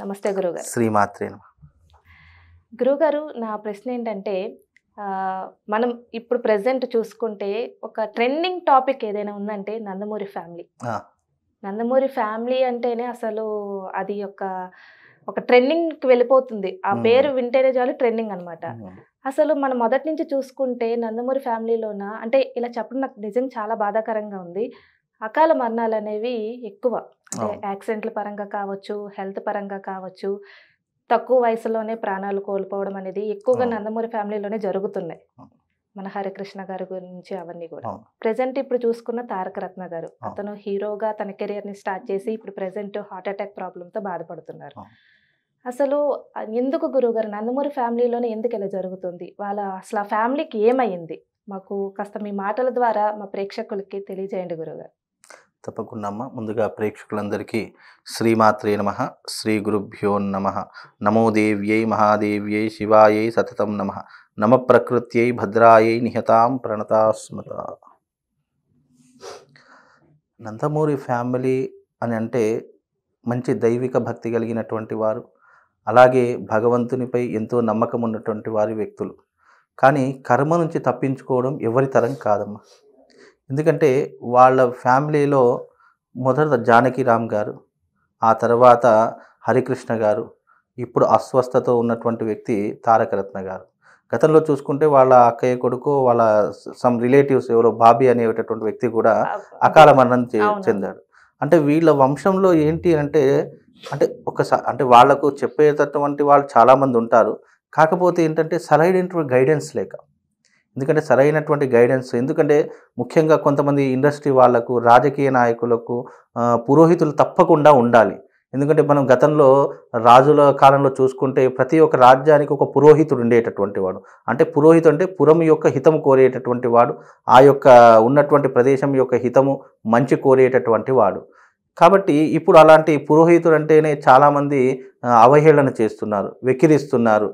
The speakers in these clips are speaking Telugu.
నమస్తే గురుగారు శ్రీమాత్రే గురుగారు నా ప్రశ్న ఏంటంటే మనం ఇప్పుడు ప్రజెంట్ చూసుకుంటే ఒక ట్రెండింగ్ టాపిక్ ఏదైనా ఉందంటే నందమూరి ఫ్యామిలీ నందమూరి ఫ్యామిలీ అంటేనే అసలు అది ఒక ఒక ట్రెండింగ్కి వెళ్ళిపోతుంది ఆ పేరు వింటేనే చాలు ట్రెండింగ్ అనమాట అసలు మనం మొదటి నుంచి చూసుకుంటే నందమూరి ఫ్యామిలీలోన అంటే ఇలా చెప్పడం నాకు నిజం చాలా బాధాకరంగా ఉంది అకాల మరణాలు అనేవి ఎక్కువ యాక్సిడెంట్ల పరంగా కావచ్చు హెల్త్ పరంగా కావచ్చు తక్కువ వయసులోనే ప్రాణాలు కోల్పోవడం అనేది ఎక్కువగా నందమూరి ఫ్యామిలీలోనే జరుగుతున్నాయి మన హరికృష్ణ గారి గురించి అవన్నీ కూడా ప్రజెంట్ ఇప్పుడు చూసుకున్న తారక రత్న గారు అతను హీరోగా తన కెరియర్ని స్టార్ట్ చేసి ఇప్పుడు ప్రజెంట్ హార్ట్ అటాక్ ప్రాబ్లంతో బాధపడుతున్నారు అసలు ఎందుకు గురుగారు నందమూరి ఫ్యామిలీలోనే ఎందుకు ఇలా జరుగుతుంది వాళ్ళ అసలు ఆ ఫ్యామిలీకి ఏమైంది మాకు కాస్త మీ మాటల ద్వారా మా ప్రేక్షకులకి తెలియజేయండి గురుగారు తప్పకుండా అమ్మ ముందుగా ప్రేక్షకులందరికీ శ్రీమాత్రే నమ శ్రీ గురుభ్యో నమ నమో దేవ్యై మహాదేవ్యై శివాయై సతతం నమ నమ ప్రకృత్యై భద్రాయై నిహతాం ప్రణతాస్మత నందమూరి ఫ్యామిలీ అని అంటే మంచి దైవిక భక్తి కలిగినటువంటి వారు అలాగే భగవంతునిపై ఎంతో నమ్మకం ఉన్నటువంటి వారి వ్యక్తులు కానీ కర్మ నుంచి తప్పించుకోవడం ఎవరి తరం కాదమ్మా ఎందుకంటే వాళ్ళ ఫ్యామిలీలో మొదట రామ్ గారు ఆ తర్వాత హరికృష్ణ గారు ఇప్పుడు అస్వస్థతో ఉన్నటువంటి వ్యక్తి తారకరత్న గారు గతంలో చూసుకుంటే వాళ్ళ అక్కయ్య కొడుకు వాళ్ళ సమ్ రిలేటివ్స్ ఎవరో బాబీ అనేటటువంటి వ్యక్తి కూడా అకాల మరణం చెందాడు అంటే వీళ్ళ వంశంలో ఏంటి అంటే అంటే ఒకసారి అంటే వాళ్లకు చెప్పేటటువంటి వాళ్ళు చాలామంది ఉంటారు కాకపోతే ఏంటంటే సరైనటువంటి గైడెన్స్ లేక ఎందుకంటే సరైనటువంటి గైడెన్స్ ఎందుకంటే ముఖ్యంగా కొంతమంది ఇండస్ట్రీ వాళ్లకు రాజకీయ నాయకులకు పురోహితులు తప్పకుండా ఉండాలి ఎందుకంటే మనం గతంలో రాజుల కాలంలో చూసుకుంటే ప్రతి ఒక్క రాజ్యానికి ఒక పురోహితుడు ఉండేటటువంటి వాడు అంటే పురోహితుడు అంటే పురం యొక్క హితము కోరేటటువంటి వాడు ఆ యొక్క ఉన్నటువంటి ప్రదేశం యొక్క హితము మంచి కోరేటటువంటి వాడు కాబట్టి ఇప్పుడు అలాంటి పురోహితుడు అంటేనే చాలామంది అవహేళన చేస్తున్నారు వెకిరిస్తున్నారు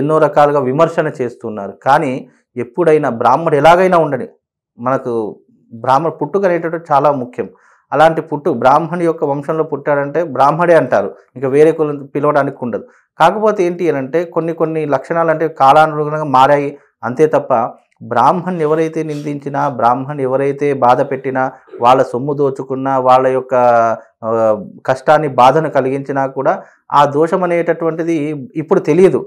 ఎన్నో రకాలుగా విమర్శన చేస్తున్నారు కానీ ఎప్పుడైనా బ్రాహ్మడు ఎలాగైనా ఉండని మనకు బ్రాహ్మణ పుట్టుక అనేటటువంటి చాలా ముఖ్యం అలాంటి పుట్టు బ్రాహ్మణి యొక్క వంశంలో పుట్టాడంటే బ్రాహ్మడే అంటారు ఇంకా వేరే కులం పిలవడానికి ఉండదు కాకపోతే ఏంటి అని అంటే కొన్ని కొన్ని లక్షణాలు అంటే కాలానుగుణంగా మారాయి అంతే తప్ప బ్రాహ్మణ్ ఎవరైతే నిందించినా బ్రాహ్మణ్ ఎవరైతే బాధ పెట్టినా వాళ్ళ సొమ్ము దోచుకున్నా వాళ్ళ యొక్క కష్టాన్ని బాధను కలిగించినా కూడా ఆ దోషం అనేటటువంటిది ఇప్పుడు తెలియదు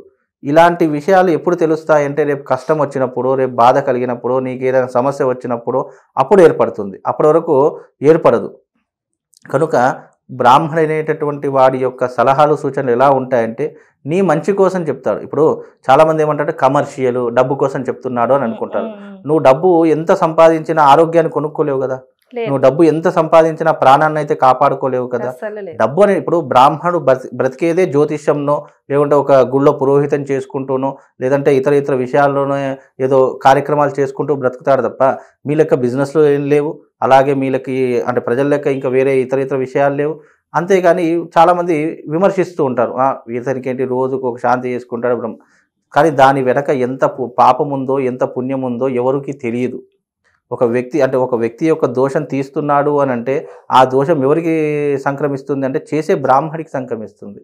ఇలాంటి విషయాలు ఎప్పుడు తెలుస్తాయంటే రేపు కష్టం వచ్చినప్పుడు రేపు బాధ కలిగినప్పుడు నీకు ఏదైనా సమస్య వచ్చినప్పుడు అప్పుడు ఏర్పడుతుంది అప్పటి వరకు ఏర్పడదు కనుక బ్రాహ్మణుడైనటువంటి వాడి యొక్క సలహాలు సూచనలు ఎలా ఉంటాయంటే నీ మంచి కోసం చెప్తాడు ఇప్పుడు చాలామంది ఏమంటారు కమర్షియల్ డబ్బు కోసం చెప్తున్నాడు అని అనుకుంటారు నువ్వు డబ్బు ఎంత సంపాదించినా ఆరోగ్యాన్ని కొనుక్కోలేవు కదా నువ్వు డబ్బు ఎంత సంపాదించినా ప్రాణాన్ని అయితే కాపాడుకోలేవు కదా డబ్బు అనేది ఇప్పుడు బ్రాహ్మణుడు బ్రతికేదే జ్యోతిష్యంలో లేకుంటే ఒక గుళ్ళో పురోహితం చేసుకుంటూనో లేదంటే ఇతర ఇతర విషయాల్లోనే ఏదో కార్యక్రమాలు చేసుకుంటూ బ్రతుకుతాడు తప్ప మీ లెక్క బిజినెస్లో ఏం లేవు అలాగే మీ లెక్క అంటే ప్రజల లెక్క ఇంకా వేరే ఇతర ఇతర విషయాలు లేవు అంతేగాని చాలామంది విమర్శిస్తూ ఉంటారు ఇతనికి ఏంటి రోజుకు ఒక శాంతి చేసుకుంటాడు కానీ దాని వెనక ఎంత పాపం ఉందో ఎంత పుణ్యం ఉందో ఎవరికి తెలియదు ఒక వ్యక్తి అంటే ఒక వ్యక్తి యొక్క దోషం తీస్తున్నాడు అని అంటే ఆ దోషం ఎవరికి సంక్రమిస్తుంది అంటే చేసే బ్రాహ్మడికి సంక్రమిస్తుంది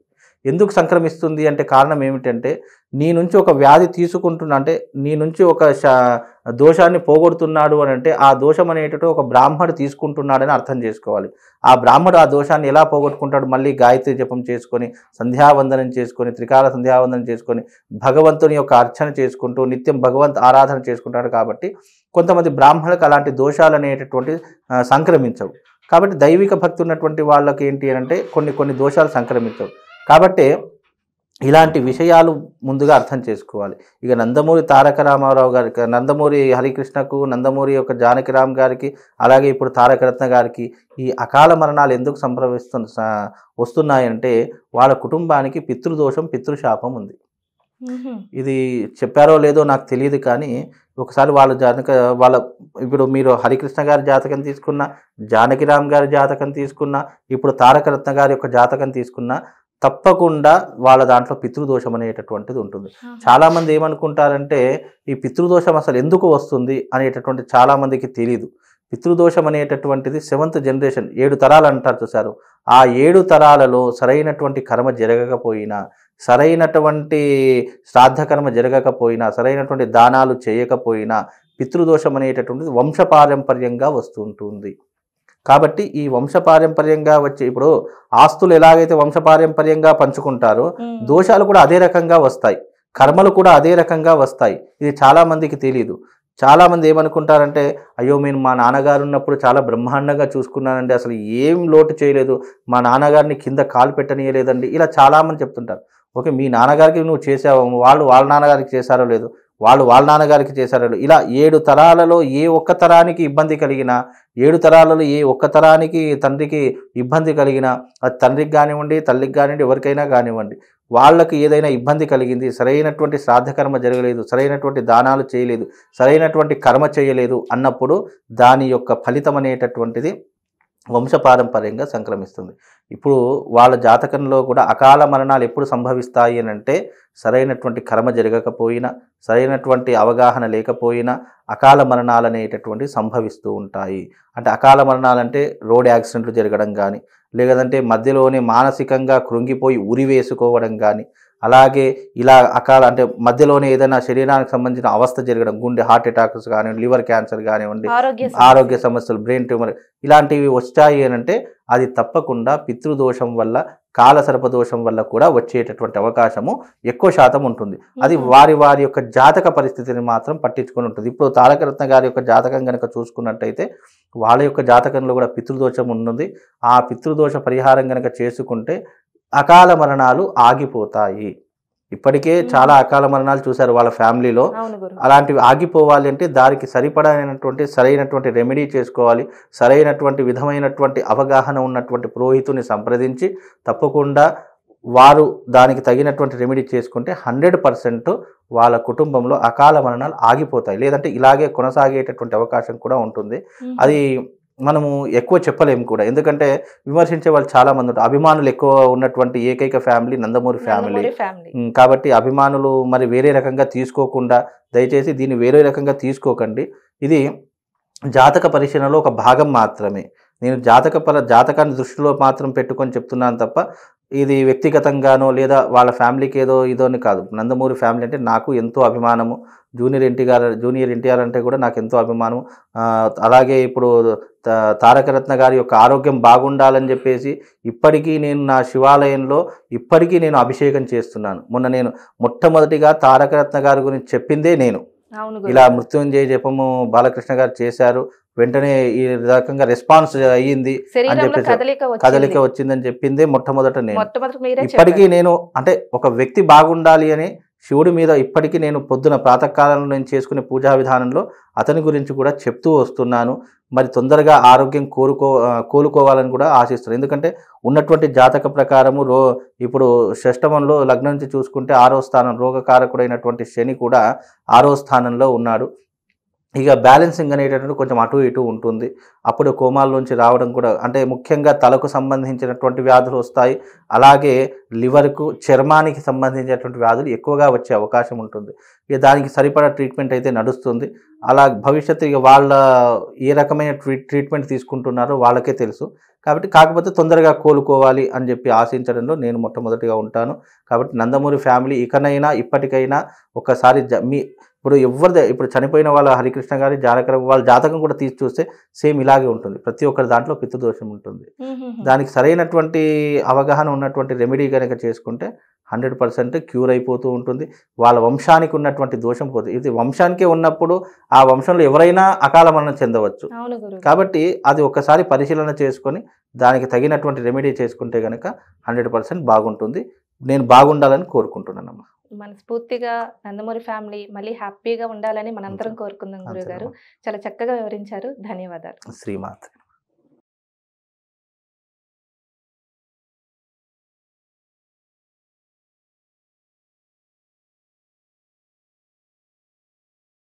ఎందుకు సంక్రమిస్తుంది అంటే కారణం ఏమిటంటే నీ నుంచి ఒక వ్యాధి తీసుకుంటున్నా అంటే నీ నుంచి ఒక దోషాన్ని పోగొడుతున్నాడు అని అంటే ఆ దోషం అనేటట్టు ఒక బ్రాహ్మడు తీసుకుంటున్నాడని అర్థం చేసుకోవాలి ఆ బ్రాహ్మడు ఆ దోషాన్ని ఎలా పోగొట్టుకుంటాడు మళ్ళీ గాయత్రి జపం చేసుకొని సంధ్యావందనం చేసుకొని త్రికాల సంధ్యావందనం చేసుకొని భగవంతుని యొక్క అర్చన చేసుకుంటూ నిత్యం భగవంత్ ఆరాధన చేసుకుంటాడు కాబట్టి కొంతమంది బ్రాహ్మణులకు అలాంటి దోషాలు అనేటటువంటి సంక్రమించవు కాబట్టి దైవిక భక్తి ఉన్నటువంటి వాళ్ళకి ఏంటి అంటే కొన్ని కొన్ని దోషాలు సంక్రమించవు కాబట్టి ఇలాంటి విషయాలు ముందుగా అర్థం చేసుకోవాలి ఇక నందమూరి తారక రామారావు గారికి నందమూరి హరికృష్ణకు నందమూరి యొక్క జానకిరామ్ గారికి అలాగే ఇప్పుడు తారకరత్న గారికి ఈ అకాల మరణాలు ఎందుకు సంభవిస్తున్న వస్తున్నాయంటే వాళ్ళ కుటుంబానికి పితృదోషం పితృశాపం ఉంది ఇది చెప్పారో లేదో నాకు తెలియదు కానీ ఒకసారి వాళ్ళ జాతక వాళ్ళ ఇప్పుడు మీరు హరికృష్ణ గారి జాతకం తీసుకున్న జానకిరామ్ గారి జాతకం తీసుకున్న ఇప్పుడు తారకరత్న గారి యొక్క జాతకం తీసుకున్న తప్పకుండా వాళ్ళ దాంట్లో పితృదోషం అనేటటువంటిది ఉంటుంది చాలామంది ఏమనుకుంటారంటే ఈ పితృదోషం అసలు ఎందుకు వస్తుంది అనేటటువంటి చాలామందికి తెలియదు పితృదోషం అనేటటువంటిది సెవెంత్ జనరేషన్ ఏడు తరాలు అంటారు చూసారు ఆ ఏడు తరాలలో సరైనటువంటి కర్మ జరగకపోయినా సరైనటువంటి శ్రాద్ధ కర్మ జరగకపోయినా సరైనటువంటి దానాలు చేయకపోయినా పితృదోషం అనేటటువంటిది వంశపారంపర్యంగా వస్తుంటుంది కాబట్టి ఈ వంశపారంపర్యంగా వచ్చే ఇప్పుడు ఆస్తులు ఎలాగైతే వంశపారంపర్యంగా పంచుకుంటారో దోషాలు కూడా అదే రకంగా వస్తాయి కర్మలు కూడా అదే రకంగా వస్తాయి ఇది చాలామందికి తెలియదు చాలామంది ఏమనుకుంటారంటే అయ్యో నేను మా నాన్నగారు ఉన్నప్పుడు చాలా బ్రహ్మాండంగా చూసుకున్నానండి అసలు ఏం లోటు చేయలేదు మా నాన్నగారిని కింద కాలు పెట్టనీయలేదండి ఇలా చాలామంది చెప్తుంటారు ఓకే మీ నాన్నగారికి నువ్వు చేసావు వాళ్ళు వాళ్ళ నాన్నగారికి చేశారో లేదు వాళ్ళు వాళ్ళ నాన్నగారికి చేశారు ఇలా ఏడు తరాలలో ఏ ఒక్క తరానికి ఇబ్బంది కలిగినా ఏడు తరాలలో ఏ ఒక్క తరానికి తండ్రికి ఇబ్బంది కలిగినా అది తండ్రికి కానివ్వండి తల్లికి కానివ్వండి ఎవరికైనా కానివ్వండి వాళ్ళకి ఏదైనా ఇబ్బంది కలిగింది సరైనటువంటి శ్రాద్ధకర్మ జరగలేదు సరైనటువంటి దానాలు చేయలేదు సరైనటువంటి కర్మ చేయలేదు అన్నప్పుడు దాని యొక్క ఫలితం అనేటటువంటిది వంశపారంపర్యంగా సంక్రమిస్తుంది ఇప్పుడు వాళ్ళ జాతకంలో కూడా అకాల మరణాలు ఎప్పుడు సంభవిస్తాయి అని అంటే సరైనటువంటి కర్మ జరగకపోయినా సరైనటువంటి అవగాహన లేకపోయినా అకాల మరణాలు అనేటటువంటి సంభవిస్తూ ఉంటాయి అంటే అకాల మరణాలు అంటే రోడ్ యాక్సిడెంట్లు జరగడం కానీ లేదంటే మధ్యలోనే మానసికంగా కృంగిపోయి ఉరి వేసుకోవడం కానీ అలాగే ఇలా అకాల అంటే మధ్యలోనే ఏదైనా శరీరానికి సంబంధించిన అవస్థ జరగడం గుండె హార్ట్ అటాక్స్ కానివ్వండి లివర్ క్యాన్సర్ కానివ్వండి ఆరోగ్య సమస్యలు బ్రెయిన్ ట్యూమర్ ఇలాంటివి వచ్చాయి అంటే అది తప్పకుండా పితృదోషం వల్ల కాల సర్పదోషం వల్ల కూడా వచ్చేటటువంటి అవకాశము ఎక్కువ శాతం ఉంటుంది అది వారి వారి యొక్క జాతక పరిస్థితిని మాత్రం పట్టించుకొని ఉంటుంది ఇప్పుడు తారకరత్న గారి యొక్క జాతకం కనుక చూసుకున్నట్టయితే వాళ్ళ యొక్క జాతకంలో కూడా పితృదోషం ఉంటుంది ఆ పితృదోష పరిహారం కనుక చేసుకుంటే అకాల మరణాలు ఆగిపోతాయి ఇప్పటికే చాలా అకాల మరణాలు చూశారు వాళ్ళ ఫ్యామిలీలో అలాంటివి ఆగిపోవాలి అంటే దానికి సరిపడైనటువంటి సరైనటువంటి రెమెడీ చేసుకోవాలి సరైనటువంటి విధమైనటువంటి అవగాహన ఉన్నటువంటి పురోహితుని సంప్రదించి తప్పకుండా వారు దానికి తగినటువంటి రెమెడీ చేసుకుంటే హండ్రెడ్ పర్సెంట్ వాళ్ళ కుటుంబంలో అకాల మరణాలు ఆగిపోతాయి లేదంటే ఇలాగే కొనసాగేటటువంటి అవకాశం కూడా ఉంటుంది అది మనము ఎక్కువ చెప్పలేము కూడా ఎందుకంటే విమర్శించే వాళ్ళు చాలా మంది ఉంటారు అభిమానులు ఎక్కువ ఉన్నటువంటి ఏకైక ఫ్యామిలీ నందమూరి ఫ్యామిలీ కాబట్టి అభిమానులు మరి వేరే రకంగా తీసుకోకుండా దయచేసి దీన్ని వేరే రకంగా తీసుకోకండి ఇది జాతక పరిశీలనలో ఒక భాగం మాత్రమే నేను జాతక పర జాతకాన్ని దృష్టిలో మాత్రం పెట్టుకొని చెప్తున్నాను తప్ప ఇది వ్యక్తిగతంగానో లేదా వాళ్ళ ఫ్యామిలీకి ఏదో ఇదో అని కాదు నందమూరి ఫ్యామిలీ అంటే నాకు ఎంతో అభిమానము జూనియర్ ఎన్టీఆర్ జూనియర్ ఎన్టీఆర్ అంటే కూడా నాకు ఎంతో అభిమానం అలాగే ఇప్పుడు తారకరత్న గారి యొక్క ఆరోగ్యం బాగుండాలని చెప్పేసి ఇప్పటికీ నేను నా శివాలయంలో ఇప్పటికీ నేను అభిషేకం చేస్తున్నాను మొన్న నేను మొట్టమొదటిగా తారకరత్న గారి గురించి చెప్పిందే నేను ఇలా మృత్యుంజయ జపము బాలకృష్ణ గారు చేశారు వెంటనే ఈ రకంగా రెస్పాన్స్ అయ్యింది అని చెప్పేసి కదలిక వచ్చిందని చెప్పింది మొట్టమొదట నేను ఇప్పటికీ నేను అంటే ఒక వ్యక్తి బాగుండాలి అని శివుడి మీద ఇప్పటికీ నేను పొద్దున ప్రాతకాలంలో నేను చేసుకునే పూజా విధానంలో అతని గురించి కూడా చెప్తూ వస్తున్నాను మరి తొందరగా ఆరోగ్యం కోరుకో కోలుకోవాలని కూడా ఆశిస్తున్నాను ఎందుకంటే ఉన్నటువంటి జాతక ప్రకారము రో ఇప్పుడు షష్టమంలో లగ్నం నుంచి చూసుకుంటే ఆరో స్థానం రోగకారకుడైనటువంటి శని కూడా ఆరో స్థానంలో ఉన్నాడు ఇక బ్యాలెన్సింగ్ అనేటటువంటి కొంచెం అటు ఇటు ఉంటుంది అప్పుడు కోమాల్లోంచి రావడం కూడా అంటే ముఖ్యంగా తలకు సంబంధించినటువంటి వ్యాధులు వస్తాయి అలాగే లివర్కు చర్మానికి సంబంధించినటువంటి వ్యాధులు ఎక్కువగా వచ్చే అవకాశం ఉంటుంది ఇక దానికి సరిపడా ట్రీట్మెంట్ అయితే నడుస్తుంది అలా భవిష్యత్తు ఇక వాళ్ళ ఏ రకమైన ట్రీట్మెంట్ తీసుకుంటున్నారో వాళ్ళకే తెలుసు కాబట్టి కాకపోతే తొందరగా కోలుకోవాలి అని చెప్పి ఆశించడంలో నేను మొట్టమొదటిగా ఉంటాను కాబట్టి నందమూరి ఫ్యామిలీ ఇకనైనా ఇప్పటికైనా ఒకసారి మీ ఇప్పుడు ఎవరిదే ఇప్పుడు చనిపోయిన వాళ్ళ హరికృష్ణ గారి జానకర వాళ్ళ జాతకం కూడా తీసి చూస్తే సేమ్ ఇలాగే ఉంటుంది ప్రతి ఒక్కరి దాంట్లో పితృదోషం ఉంటుంది దానికి సరైనటువంటి అవగాహన ఉన్నటువంటి రెమెడీ కనుక చేసుకుంటే హండ్రెడ్ పర్సెంట్ క్యూర్ అయిపోతూ ఉంటుంది వాళ్ళ వంశానికి ఉన్నటువంటి దోషం పోతుంది ఇది వంశానికే ఉన్నప్పుడు ఆ వంశంలో ఎవరైనా అకాల మరణం చెందవచ్చు కాబట్టి అది ఒక్కసారి పరిశీలన చేసుకొని దానికి తగినటువంటి రెమెడీ చేసుకుంటే కనుక హండ్రెడ్ బాగుంటుంది నేను బాగుండాలని కోరుకుంటున్నానమ్మా మనస్ఫూర్తిగా నందమూరి ఫ్యామిలీ మళ్ళీ హ్యాపీగా ఉండాలని మనందరం కోరుకుందాం గురువు గారు చాలా చక్కగా వివరించారు ధన్యవాదాలు శ్రీమాత్